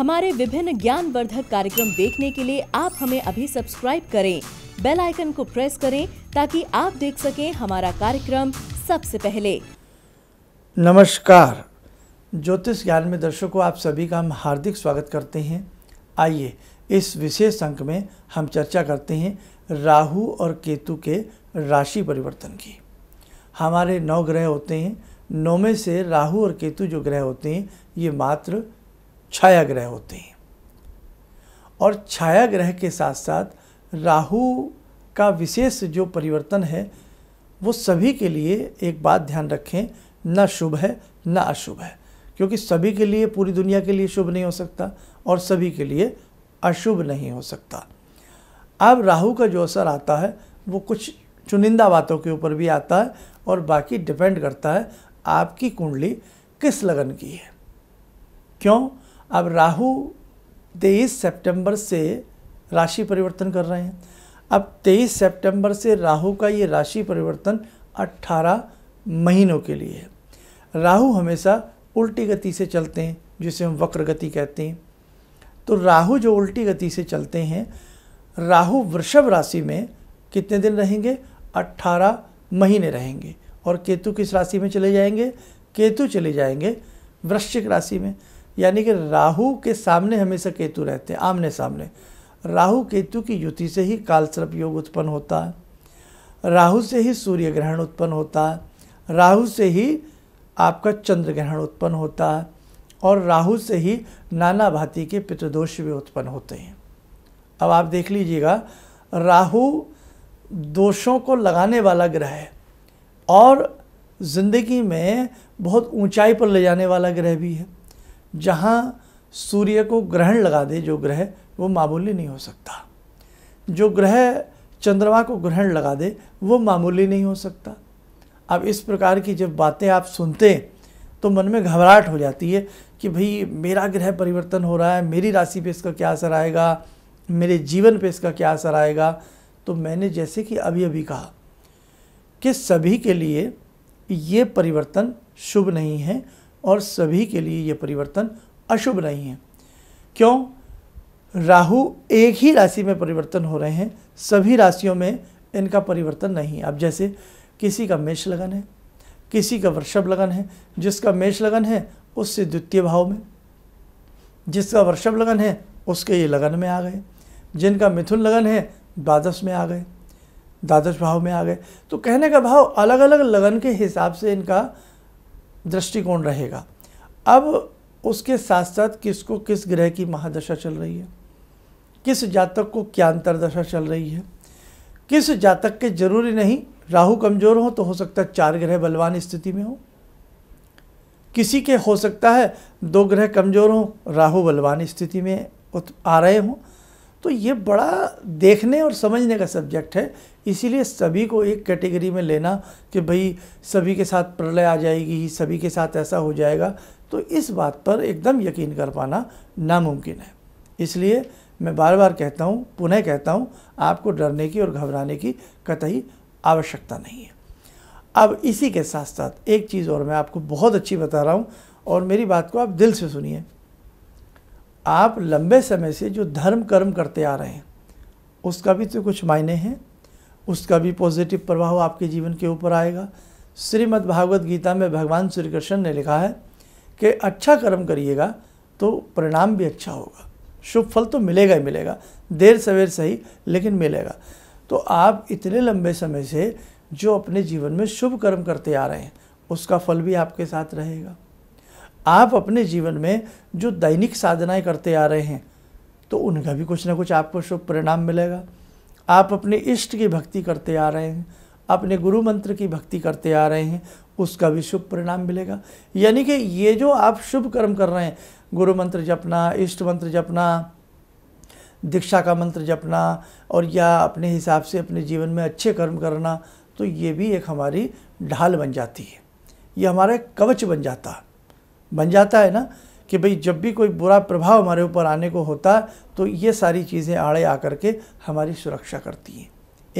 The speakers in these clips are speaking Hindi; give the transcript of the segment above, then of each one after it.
हमारे विभिन्न ज्ञानवर्धक कार्यक्रम देखने के लिए आप हमें अभी सब्सक्राइब करें बेल आइकन को प्रेस करें ताकि आप देख सकें हमारा कार्यक्रम सबसे पहले नमस्कार ज्योतिष ज्ञान में दर्शकों आप सभी का हम हार्दिक स्वागत करते हैं आइए इस विशेष अंक में हम चर्चा करते हैं राहु और केतु के राशि परिवर्तन की हमारे नौ ग्रह होते हैं नौ में से राहु और केतु जो ग्रह होते हैं ये मात्र छाया ग्रह होते हैं और छाया ग्रह के साथ साथ राहु का विशेष जो परिवर्तन है वो सभी के लिए एक बात ध्यान रखें न शुभ है न अशुभ है क्योंकि सभी के लिए पूरी दुनिया के लिए शुभ नहीं हो सकता और सभी के लिए अशुभ नहीं हो सकता अब राहु का जो असर आता है वो कुछ चुनिंदा बातों के ऊपर भी आता है और बाकी डिपेंड करता है आपकी कुंडली किस लगन की है क्यों अब राहु तेईस सितंबर से राशि परिवर्तन कर रहे हैं अब तेईस सितंबर से राहु का ये राशि परिवर्तन 18 महीनों के लिए है राहु हमेशा उल्टी गति से चलते हैं जिसे हम वक्र गति कहते हैं तो राहु जो उल्टी गति से चलते हैं राहु वृषभ राशि में कितने दिन रहेंगे 18 महीने रहेंगे और केतु किस राशि में चले जाएंगे केतु चले जाएंगे वृश्चिक राशि में यानी कि राहु के सामने हमेशा केतु रहते हैं आमने सामने राहु केतु की युति से ही कालसर्प योग उत्पन्न होता है राहु से ही सूर्य ग्रहण उत्पन्न होता है राहु से ही आपका चंद्र ग्रहण उत्पन्न होता है और राहु से ही नाना भाती के पितृदोष भी उत्पन्न होते हैं अब आप देख लीजिएगा राहु दोषों को लगाने वाला ग्रह है और ज़िंदगी में बहुत ऊंचाई पर ले जाने वाला ग्रह भी है जहाँ सूर्य को ग्रहण लगा दे जो ग्रह वो मामूली नहीं हो सकता जो ग्रह चंद्रमा को ग्रहण लगा दे वो मामूली नहीं हो सकता अब इस प्रकार की जब बातें आप सुनते तो मन में घबराहट हो जाती है कि भाई मेरा ग्रह परिवर्तन हो रहा है मेरी राशि पे इसका क्या असर आएगा मेरे जीवन पे इसका क्या असर आएगा तो मैंने जैसे कि अभी अभी कहा कि सभी के लिए ये परिवर्तन शुभ नहीं है और सभी के लिए ये परिवर्तन अशुभ नहीं है क्यों राहु एक ही राशि में परिवर्तन हो रहे हैं सभी राशियों में इनका परिवर्तन नहीं अब जैसे किसी का मेष लगन है किसी का वृषभ लगन है जिसका मेष लगन है उससे द्वितीय भाव में जिसका वृषभ लगन है उसके ये लगन में आ गए जिनका मिथुन लगन है द्वादश में आ गए द्वादश भाव में आ गए तो कहने का भाव अलग अलग लगन के हिसाब से इनका दृष्टिकोण रहेगा अब उसके साथ साथ किसको किस ग्रह की महादशा चल रही है किस जातक को क्या अंतरदशा चल रही है किस जातक के जरूरी नहीं राहु कमज़ोर हो तो हो सकता है चार ग्रह बलवान स्थिति में हो किसी के हो सकता है दो ग्रह कमज़ोर हों राहु बलवान स्थिति में आ रहे हों तो ये बड़ा देखने और समझने का सब्जेक्ट है इसीलिए सभी को एक कैटेगरी में लेना कि भाई सभी के साथ प्रलय आ जाएगी सभी के साथ ऐसा हो जाएगा तो इस बात पर एकदम यकीन कर पाना नामुमकिन है इसलिए मैं बार बार कहता हूँ पुनः कहता हूँ आपको डरने की और घबराने की कतई आवश्यकता नहीं है अब इसी के साथ साथ एक चीज़ और मैं आपको बहुत अच्छी बता रहा हूँ और मेरी बात को आप दिल से सुनिए आप लंबे समय से जो धर्म कर्म करते आ रहे हैं उसका भी तो कुछ मायने हैं उसका भी पॉजिटिव प्रभाव आपके जीवन के ऊपर आएगा श्रीमद् भागवत गीता में भगवान श्री कृष्ण ने लिखा है कि अच्छा कर्म करिएगा तो परिणाम भी अच्छा होगा शुभ फल तो मिलेगा ही मिलेगा देर सवेर सही लेकिन मिलेगा तो आप इतने लंबे समय से जो अपने जीवन में शुभ कर्म करते आ रहे हैं उसका फल भी आपके साथ रहेगा आप अपने जीवन में जो दैनिक साधनाएं करते आ रहे हैं तो उनका भी कुछ ना कुछ आपको शुभ परिणाम मिलेगा आप अपने इष्ट की भक्ति करते आ रहे हैं अपने गुरु मंत्र की भक्ति करते आ रहे हैं उसका भी शुभ परिणाम मिलेगा यानी कि ये जो आप शुभ कर्म कर रहे हैं गुरु मंत्र जपना इष्ट मंत्र जपना दीक्षा का मंत्र जपना और या अपने हिसाब से अपने जीवन में अच्छे कर्म करना तो ये भी एक हमारी ढाल बन जाती है ये हमारा एक कवच बन जाता है बन जाता है ना कि भाई जब भी कोई बुरा प्रभाव हमारे ऊपर आने को होता है तो ये सारी चीज़ें आड़े आकर के हमारी सुरक्षा करती हैं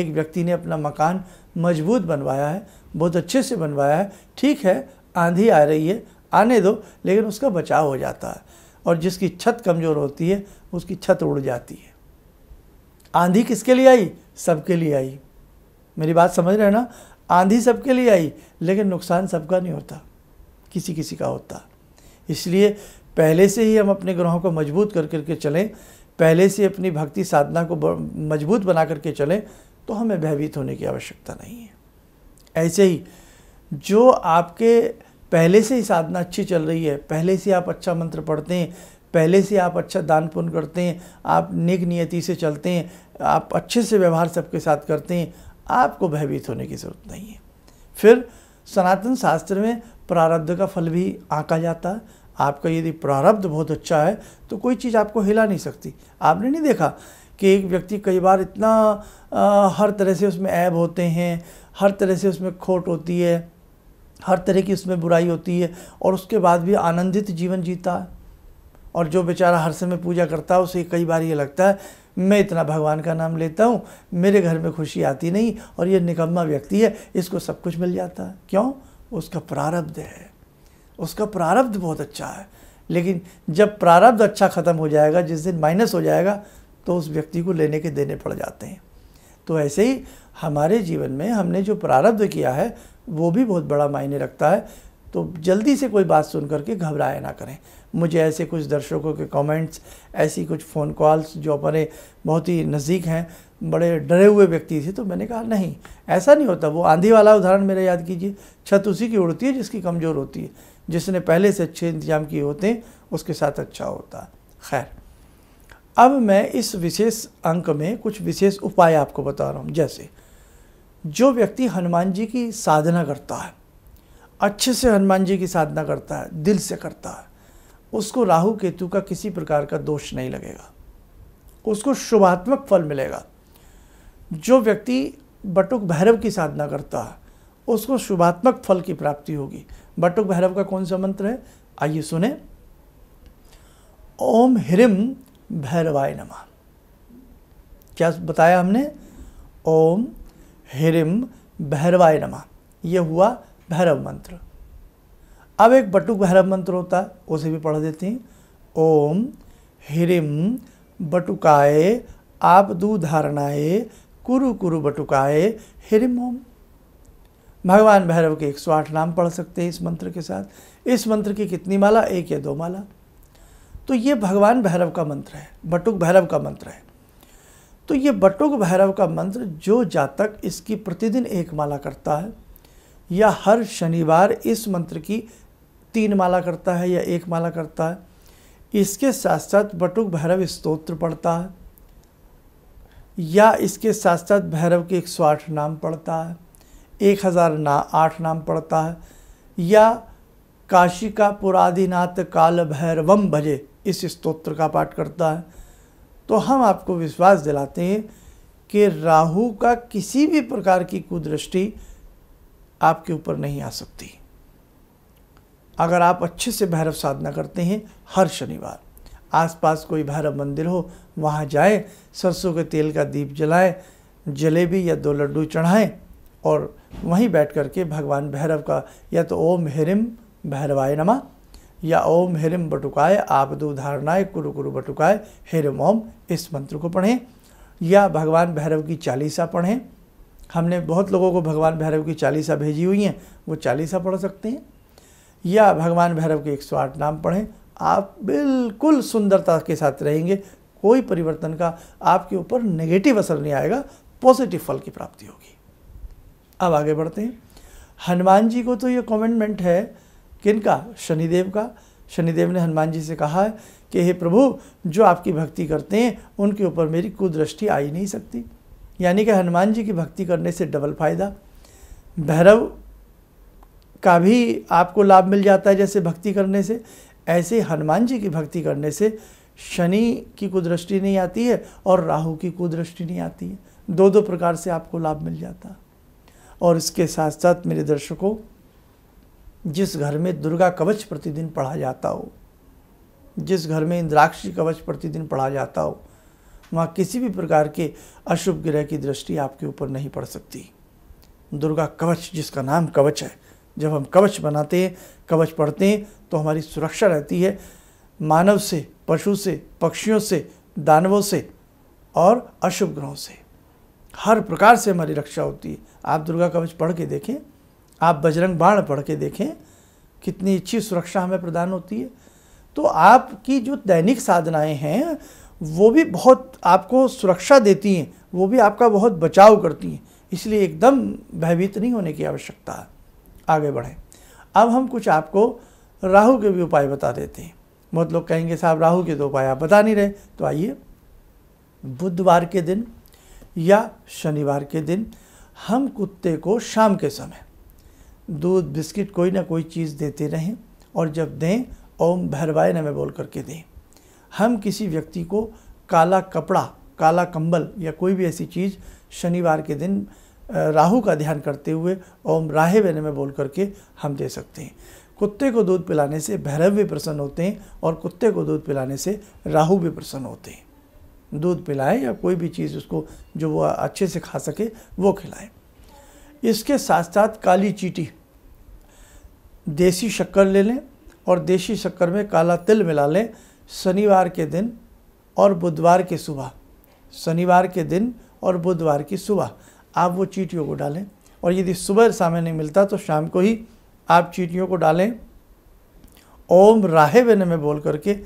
एक व्यक्ति ने अपना मकान मजबूत बनवाया है बहुत अच्छे से बनवाया है ठीक है आंधी आ रही है आने दो लेकिन उसका बचाव हो जाता है और जिसकी छत कमज़ोर होती है उसकी छत उड़ जाती है आंधी किसके लिए आई सबके लिए आई मेरी बात समझ रहे हैं ना आंधी सबके लिए आई लेकिन नुकसान सबका नहीं होता किसी किसी का होता इसलिए पहले से ही हम अपने ग्रहों को मजबूत कर करके चलें पहले से अपनी भक्ति साधना को मजबूत बना करके चलें तो हमें भयभीत होने की आवश्यकता नहीं है ऐसे ही जो आपके पहले से ही साधना अच्छी चल रही है पहले से आप अच्छा मंत्र पढ़ते हैं पहले से आप अच्छा दान पुण्य करते हैं आप नेक नियति से चलते हैं आप अच्छे से व्यवहार सबके साथ करते हैं आपको भयभीत होने की ज़रूरत नहीं है फिर सनातन शास्त्र में प्रारब्ध का फल भी आंका जाता है आपका यदि प्रारब्ध बहुत अच्छा है तो कोई चीज़ आपको हिला नहीं सकती आपने नहीं देखा कि एक व्यक्ति कई बार इतना आ, हर तरह से उसमें ऐब होते हैं हर तरह से उसमें खोट होती है हर तरह की उसमें बुराई होती है और उसके बाद भी आनंदित जीवन जीता है और जो बेचारा हर समय पूजा करता है उसे कई बार ये लगता है मैं इतना भगवान का नाम लेता हूँ मेरे घर में खुशी आती नहीं और ये निकम्मा व्यक्ति है इसको सब कुछ मिल जाता है क्यों उसका प्रारब्ध है उसका प्रारब्ध बहुत अच्छा है लेकिन जब प्रारब्ध अच्छा ख़त्म हो जाएगा जिस दिन माइनस हो जाएगा तो उस व्यक्ति को लेने के देने पड़ जाते हैं तो ऐसे ही हमारे जीवन में हमने जो प्रारब्ध किया है वो भी बहुत बड़ा मायने रखता है तो जल्दी से कोई बात सुन करके घबराया ना करें मुझे ऐसे कुछ दर्शकों के कमेंट्स ऐसी कुछ फ़ोन कॉल्स जो अपने बहुत ही नज़दीक हैं बड़े डरे हुए व्यक्ति थे तो मैंने कहा नहीं ऐसा नहीं होता वो आंधी वाला उदाहरण मेरा याद कीजिए छत उसी की उड़ती है जिसकी कमज़ोर होती है जिसने पहले से अच्छे इंतजाम किए होते उसके साथ अच्छा होता खैर अब मैं इस विशेष अंक में कुछ विशेष उपाय आपको बता रहा हूँ जैसे जो व्यक्ति हनुमान जी की साधना करता है अच्छे से हनुमान जी की साधना करता है दिल से करता है उसको राहु केतु का किसी प्रकार का दोष नहीं लगेगा उसको शुभात्मक फल मिलेगा जो व्यक्ति बटुक भैरव की साधना करता है उसको शुभात्मक फल की प्राप्ति होगी बटुक भैरव का कौन सा मंत्र है आइए सुने ओम ह्रीम भैरवाय नमः क्या बताया हमने ओम ह्रीम भैरवाय नमः यह हुआ भैरव मंत्र अब एक बटुक भैरव मंत्र होता है उसे भी पढ़ देती हैं ओम ह्रीम बटुकाए आप दू धारणाए कुरु कुरु बटुकाए हिरिम ओम भगवान भैरव के 108 नाम पढ़ सकते हैं इस मंत्र के साथ इस मंत्र की कितनी माला एक या दो माला तो ये भगवान भैरव का मंत्र है बटुक भैरव का मंत्र है तो ये बटुक भैरव का मंत्र जो जातक इसकी प्रतिदिन एक माला करता है या हर शनिवार इस मंत्र की तीन माला करता है या एक माला करता है इसके साथ साथ बटुक भैरव स्तोत्र पढ़ता है या इसके साथ साथ भैरव के एक सौ आठ नाम पढ़ता है एक हज़ार ना आठ नाम पड़ता है या काशी का पुरादिनाथ काल भैरवम भजे इस स्तोत्र का पाठ करता है तो हम आपको विश्वास दिलाते हैं कि राहु का किसी भी प्रकार की कुदृष्टि आपके ऊपर नहीं आ सकती अगर आप अच्छे से भैरव साधना करते हैं हर शनिवार आसपास कोई भैरव मंदिर हो वहाँ जाएं सरसों के तेल का दीप जलाएं जलेबी या दो लड्डू चढ़ाएं और वहीं बैठ कर के भगवान भैरव का या तो ओम हेरिम भैरवाय नमा या ओम हेरिम बटुकाय आपदु धारणाय कुरु कुरु बटुकाय हेरिम ओम इस मंत्र को पढ़ें या भगवान भैरव की चालीसा पढ़ें हमने बहुत लोगों को भगवान भैरव की चालीसा भेजी हुई हैं वो चालीसा पढ़ सकते हैं या भगवान भैरव के एक सौ आठ नाम पढ़ें आप बिल्कुल सुंदरता के साथ रहेंगे कोई परिवर्तन का आपके ऊपर नेगेटिव असर नहीं आएगा पॉजिटिव फल की प्राप्ति होगी अब आगे बढ़ते हैं हनुमान जी को तो ये कॉमेंटमेंट है किनका शनिदेव का शनिदेव ने हनुमान जी से कहा है कि हे प्रभु जो आपकी भक्ति करते हैं उनके ऊपर मेरी कुदृष्टि आ ही नहीं सकती यानी कि हनुमान जी की भक्ति करने से डबल फायदा भैरव का भी आपको लाभ मिल जाता है जैसे भक्ति करने से ऐसे हनुमान जी की भक्ति करने से शनि की कुदृष्टि नहीं आती है और राहु की कुदृष्टि नहीं आती है दो दो प्रकार से आपको लाभ मिल जाता है और इसके साथ साथ मेरे दर्शकों जिस घर में दुर्गा कवच प्रतिदिन पढ़ा जाता हो जिस घर में इंद्राक्षी कवच प्रतिदिन पढ़ा जाता हो वहाँ किसी भी प्रकार के अशुभ ग्रह की दृष्टि आपके ऊपर नहीं पड़ सकती दुर्गा कवच जिसका नाम कवच है जब हम कवच बनाते हैं कवच पढ़ते हैं तो हमारी सुरक्षा रहती है मानव से पशु से पक्षियों से दानवों से और अशुभ ग्रहों से हर प्रकार से हमारी रक्षा होती है आप दुर्गा कवच पढ़ के देखें आप बजरंग बाण पढ़ के देखें कितनी अच्छी सुरक्षा हमें प्रदान होती है तो आपकी जो दैनिक साधनाएं हैं वो भी बहुत आपको सुरक्षा देती हैं वो भी आपका बहुत बचाव करती हैं इसलिए एकदम भयभीत नहीं होने की आवश्यकता आगे बढ़ें अब हम कुछ आपको राहु के भी उपाय बता देते हैं बहुत लोग कहेंगे साहब राहु के तो उपाय आप बता नहीं रहे तो आइए बुधवार के दिन या शनिवार के दिन हम कुत्ते को शाम के समय दूध बिस्किट कोई ना कोई चीज़ देते रहें और जब दें ओम भैरवाय नमे बोल करके दें हम किसी व्यक्ति को काला कपड़ा काला कंबल या कोई भी ऐसी चीज़ शनिवार के दिन राहु का ध्यान करते हुए ओम राहे बहने में बोल करके हम दे सकते हैं कुत्ते को दूध पिलाने से भैरव भी प्रसन्न होते हैं और कुत्ते को दूध पिलाने से राहु भी प्रसन्न होते हैं दूध पिलाएं या कोई भी चीज़ उसको जो वो अच्छे से खा सके वो खिलाएं इसके साथ साथ काली चीटी देसी शक्कर ले लें और देसी शक्कर में काला तिल मिला लें शनिवार के दिन और बुधवार के सुबह शनिवार के दिन और बुधवार की सुबह आप वो चीटियों को डालें और यदि सुबह सामने नहीं मिलता तो शाम को ही आप चीटियों को डालें ओम राहे वेन में बोल करके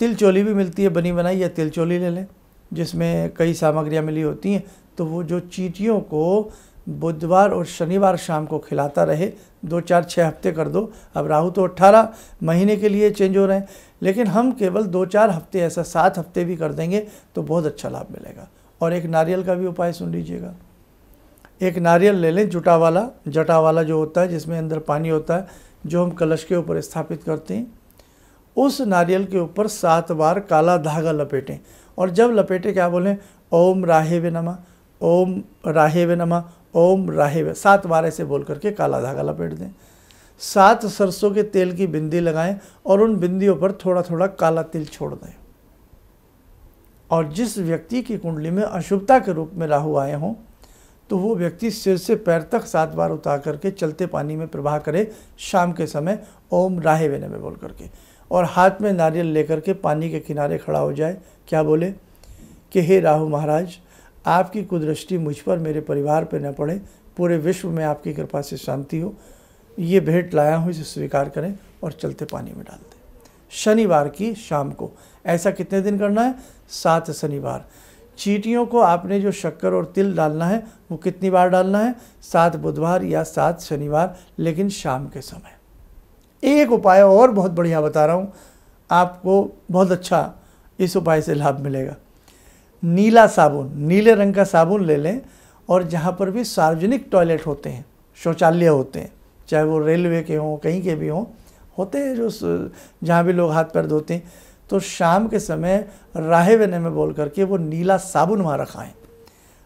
तिल चोली भी मिलती है बनी बनाई या तिल चोली ले लें जिसमें कई सामग्रियाँ मिली होती हैं तो वो जो चीटियों को बुधवार और शनिवार शाम को खिलाता रहे दो चार छः हफ्ते कर दो अब राहु तो अट्ठारह महीने के लिए चेंज हो रहे हैं लेकिन हम केवल दो चार हफ्ते ऐसा सात हफ्ते भी कर देंगे तो बहुत अच्छा लाभ मिलेगा और एक नारियल का भी उपाय सुन लीजिएगा एक नारियल ले लें जुटा वाला जटा वाला जो होता है जिसमें अंदर पानी होता है जो हम कलश के ऊपर स्थापित करते हैं उस नारियल के ऊपर सात बार काला धागा लपेटें और जब लपेटे क्या बोलें ओम राहे वे नमा ओम राहे वे नमा ओम राहे वे सात बार ऐसे बोल करके काला धागा लपेट दें सात सरसों के तेल की बिंदी लगाएं और उन बिंदियों पर थोड़ा थोड़ा काला तिल छोड़ दें और जिस व्यक्ति की कुंडली में अशुभता के रूप में राहु आए हों तो वो व्यक्ति सिर से पैर तक सात बार उतार करके चलते पानी में प्रवाह करे शाम के समय ओम राहे वेने में बोल करके और हाथ में नारियल लेकर के पानी के किनारे खड़ा हो जाए क्या बोले कि हे राहु महाराज आपकी कुदृष्टि मुझ पर मेरे परिवार पर न पड़े पूरे विश्व में आपकी कृपा से शांति हो ये भेंट लाया हूँ इसे स्वीकार करें और चलते पानी में डाल दें शनिवार की शाम को ऐसा कितने दिन करना है सात शनिवार चीटियों को आपने जो शक्कर और तिल डालना है वो कितनी बार डालना है सात बुधवार या सात शनिवार लेकिन शाम के समय एक उपाय और बहुत बढ़िया बता रहा हूँ आपको बहुत अच्छा इस उपाय से लाभ मिलेगा नीला साबुन नीले रंग का साबुन ले लें और जहाँ पर भी सार्वजनिक टॉयलेट होते हैं शौचालय होते हैं चाहे वो रेलवे के हों कहीं के भी हों होते हैं जो जहाँ भी लोग हाथ पैर धोते हैं तो शाम के समय राहे वने में बोल करके वो नीला साबुन वहाँ रखाएँ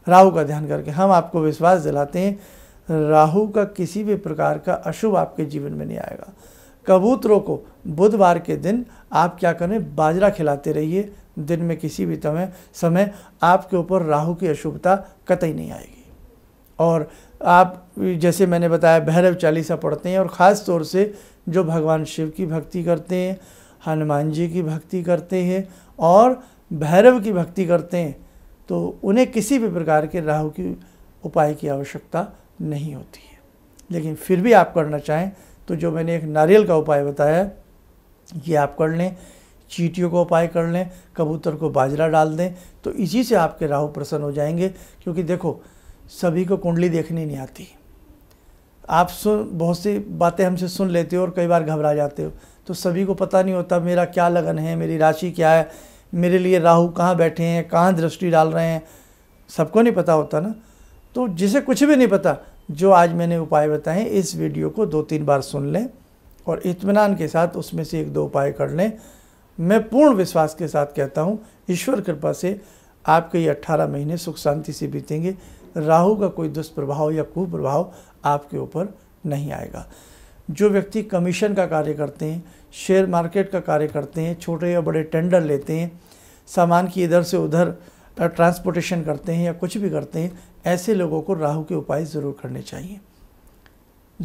राहु का ध्यान करके हम आपको विश्वास दिलाते हैं राहु का किसी भी प्रकार का अशुभ आपके जीवन में नहीं आएगा कबूतरों को बुधवार के दिन आप क्या करें बाजरा खिलाते रहिए दिन में किसी भी समय समय आपके ऊपर राहु की अशुभता कतई नहीं आएगी और आप जैसे मैंने बताया भैरव चालीसा पढ़ते हैं और ख़ास तौर से जो भगवान शिव की भक्ति करते हैं हनुमान जी की भक्ति करते हैं और भैरव की भक्ति करते हैं तो उन्हें किसी भी प्रकार के राहु की उपाय की आवश्यकता नहीं होती है लेकिन फिर भी आप करना चाहें तो जो मैंने एक नारियल का उपाय बताया ये आप कर लें चीटियों का उपाय कर लें कबूतर को बाजरा डाल दें तो इसी से आपके राहु प्रसन्न हो जाएंगे क्योंकि देखो सभी को कुंडली देखनी नहीं आती आप सुन बहुत सी बातें हमसे सुन लेते हो और कई बार घबरा जाते हो तो सभी को पता नहीं होता मेरा क्या लगन है मेरी राशि क्या है मेरे लिए राहु कहाँ बैठे हैं कहाँ दृष्टि डाल रहे हैं सबको नहीं पता होता ना तो जिसे कुछ भी नहीं पता जो आज मैंने उपाय बताए इस वीडियो को दो तीन बार सुन लें और इत्मीनान के साथ उसमें से एक दो उपाय कर लें मैं पूर्ण विश्वास के साथ कहता हूँ ईश्वर कृपा से आपके ये अट्ठारह महीने सुख शांति से बीतेंगे राहु का कोई दुष्प्रभाव या कुप्रभाव आपके ऊपर नहीं आएगा जो व्यक्ति कमीशन का कार्य करते हैं शेयर मार्केट का कार्य करते हैं छोटे या बड़े टेंडर लेते हैं सामान की इधर से उधर ट्रांसपोर्टेशन करते हैं या कुछ भी करते हैं ऐसे लोगों को राहु के उपाय ज़रूर करने चाहिए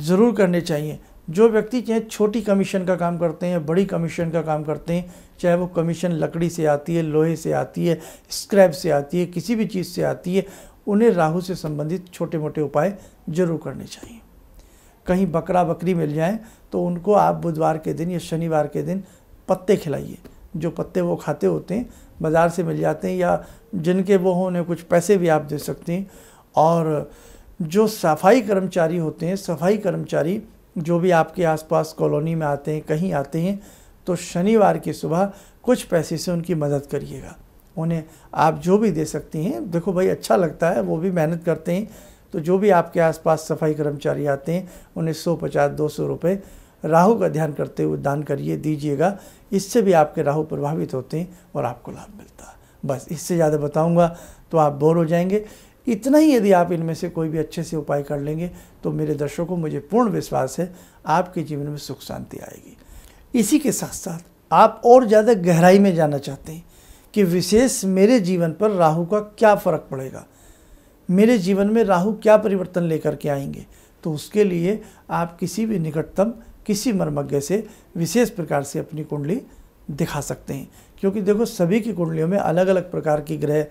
ज़रूर करने चाहिए जो व्यक्ति चाहे छोटी कमीशन का काम करते हैं या बड़ी कमीशन का काम करते हैं चाहे वो कमीशन लकड़ी से आती है लोहे से आती है स्क्रैप से आती है किसी भी चीज़ से आती है उन्हें राहु से संबंधित छोटे मोटे उपाय जरूर करने चाहिए कहीं बकरा बकरी मिल जाए तो उनको आप बुधवार के दिन या शनिवार के दिन पत्ते खिलाइए जो पत्ते वो खाते होते हैं बाज़ार से मिल जाते हैं या जिनके वो हों उन्हें कुछ पैसे भी आप दे सकते हैं और जो सफाई कर्मचारी होते हैं सफाई कर्मचारी जो भी आपके आसपास कॉलोनी में आते हैं कहीं आते हैं तो शनिवार की सुबह कुछ पैसे से उनकी मदद करिएगा उन्हें आप जो भी दे सकती हैं देखो भाई अच्छा लगता है वो भी मेहनत करते हैं तो जो भी आपके आसपास सफाई कर्मचारी आते हैं उन्हें सौ पचास दो सौ रुपये राहू का ध्यान करते हुए दान करिए दीजिएगा इससे भी आपके राहु प्रभावित होते हैं और आपको लाभ मिलता है बस इससे ज़्यादा बताऊँगा तो आप बोर हो जाएंगे इतना ही यदि आप इनमें से कोई भी अच्छे से उपाय कर लेंगे तो मेरे दर्शकों मुझे पूर्ण विश्वास है आपके जीवन में सुख शांति आएगी इसी के साथ साथ आप और ज़्यादा गहराई में जाना चाहते हैं कि विशेष मेरे जीवन पर राहु का क्या फ़र्क पड़ेगा मेरे जीवन में राहु क्या परिवर्तन लेकर के आएंगे तो उसके लिए आप किसी भी निकटतम किसी मर्मज्ञ से विशेष प्रकार से अपनी कुंडली दिखा सकते हैं क्योंकि देखो सभी की कुंडलियों में अलग अलग प्रकार की ग्रह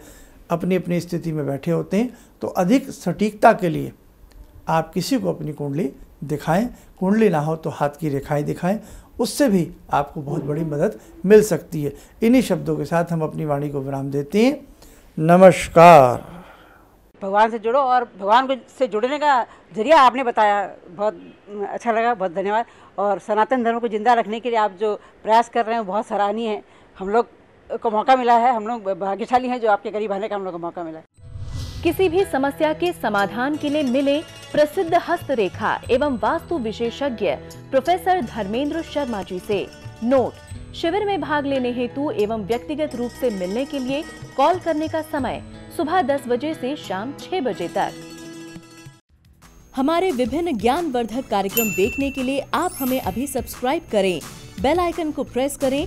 अपनी अपनी स्थिति में बैठे होते हैं तो अधिक सटीकता के लिए आप किसी को अपनी कुंडली दिखाएं कुंडली ना हो तो हाथ की रेखाएं दिखाएं उससे भी आपको बहुत बड़ी मदद मिल सकती है इन्हीं शब्दों के साथ हम अपनी वाणी को विराम देते हैं नमस्कार भगवान से जुड़ो और भगवान को से जुड़ने का जरिया आपने बताया बहुत अच्छा लगा बहुत धन्यवाद और सनातन धर्म को जिंदा रखने के लिए आप जो प्रयास कर रहे हैं बहुत सराहनीय है हम लोग को मौका मिला है हम लोग भाग्यशाली हैं जो आपके गरीब आने का हम लोग को मौका मिला किसी भी समस्या के समाधान के लिए मिले प्रसिद्ध हस्तरेखा एवं वास्तु विशेषज्ञ प्रोफेसर धर्मेंद्र शर्मा जी से नोट शिविर में भाग लेने हेतु एवं व्यक्तिगत रूप से मिलने के लिए कॉल करने का समय सुबह 10 बजे से शाम 6 बजे तक हमारे विभिन्न ज्ञान वर्धक कार्यक्रम देखने के लिए आप हमें अभी सब्सक्राइब करें बेल आइकन को प्रेस करें